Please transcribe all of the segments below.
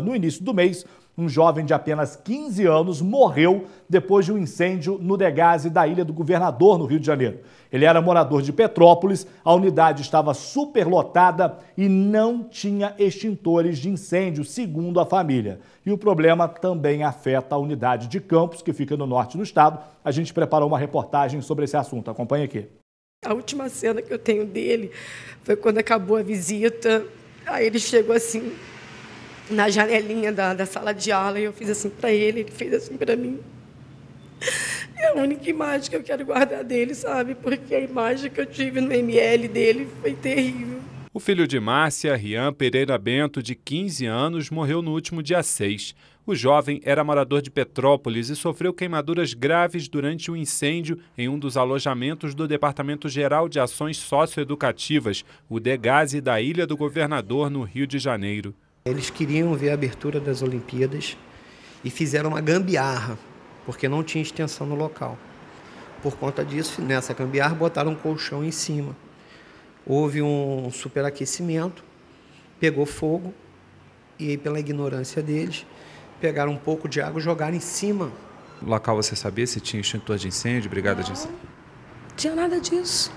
No início do mês, um jovem de apenas 15 anos morreu depois de um incêndio no degase da Ilha do Governador, no Rio de Janeiro. Ele era morador de Petrópolis, a unidade estava superlotada e não tinha extintores de incêndio, segundo a família. E o problema também afeta a unidade de Campos, que fica no norte do estado. A gente preparou uma reportagem sobre esse assunto. Acompanhe aqui. A última cena que eu tenho dele foi quando acabou a visita. Aí ele chegou assim, na janelinha da, da sala de aula e eu fiz assim para ele, ele fez assim para mim. É a única imagem que eu quero guardar dele, sabe? Porque a imagem que eu tive no ML dele foi terrível. O filho de Márcia, Rian Pereira Bento, de 15 anos, morreu no último dia 6. O jovem era morador de Petrópolis e sofreu queimaduras graves durante o um incêndio em um dos alojamentos do Departamento Geral de Ações Socioeducativas, o DEGASE, da Ilha do Governador, no Rio de Janeiro. Eles queriam ver a abertura das Olimpíadas e fizeram uma gambiarra, porque não tinha extensão no local. Por conta disso, nessa gambiarra, botaram um colchão em cima. Houve um superaquecimento, pegou fogo, e pela ignorância deles, pegaram um pouco de água e jogaram em cima. No local você sabia se tinha extintor de incêndio, brigada não, de incêndio? Tinha nada disso.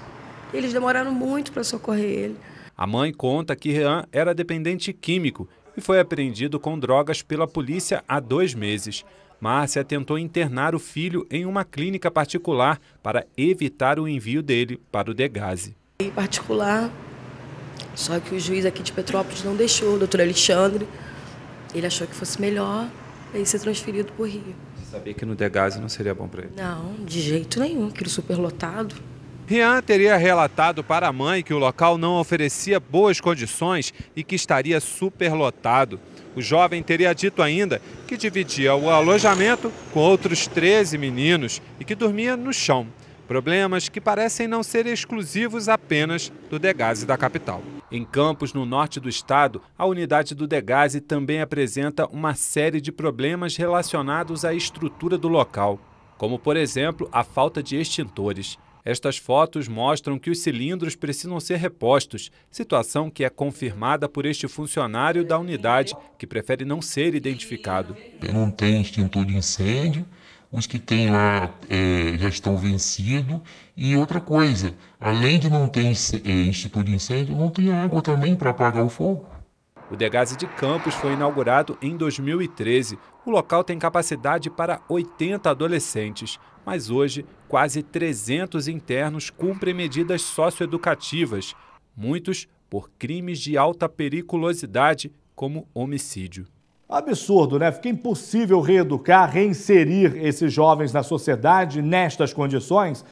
Eles demoraram muito para socorrer ele. A mãe conta que Rean era dependente químico e foi apreendido com drogas pela polícia há dois meses. Márcia tentou internar o filho em uma clínica particular para evitar o envio dele para o Degase. Em particular, só que o juiz aqui de Petrópolis não deixou, o doutor Alexandre. Ele achou que fosse melhor ele né, ser transferido para o Rio. Sabia que no Degase não seria bom para ele? Não, de jeito nenhum, aquilo superlotado. Rian teria relatado para a mãe que o local não oferecia boas condições e que estaria superlotado. O jovem teria dito ainda que dividia o alojamento com outros 13 meninos e que dormia no chão. Problemas que parecem não ser exclusivos apenas do degaze da capital. Em Campos, no norte do estado, a unidade do degaze também apresenta uma série de problemas relacionados à estrutura do local, como, por exemplo, a falta de extintores. Estas fotos mostram que os cilindros precisam ser repostos, situação que é confirmada por este funcionário da unidade, que prefere não ser identificado. Não tem extintor de incêndio, os que tem lá é, já estão vencidos. E outra coisa, além de não ter é, extintor de incêndio, não tem água também para apagar o fogo. O degaze de Campos foi inaugurado em 2013. O local tem capacidade para 80 adolescentes, mas hoje quase 300 internos cumprem medidas socioeducativas, muitos por crimes de alta periculosidade, como homicídio. Absurdo, né? Fica impossível reeducar, reinserir esses jovens na sociedade nestas condições.